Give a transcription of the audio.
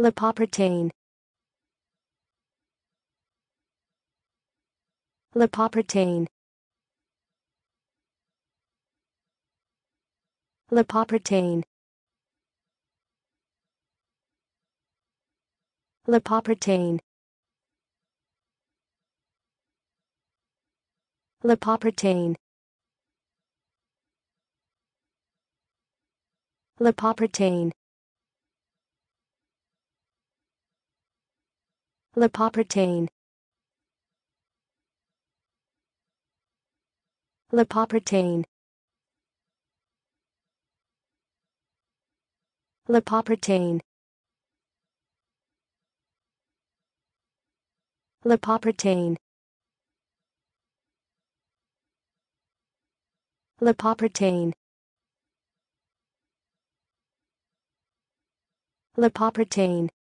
Lipoprotein. Lipoprotein. Lipoprotein. Lipoprotein. Lipoprotein. Lipoprotein. Lipoprotein. Lipoprotein. Lipoprotein. Lipoprotein. Lipoprotein. Lipoprotein.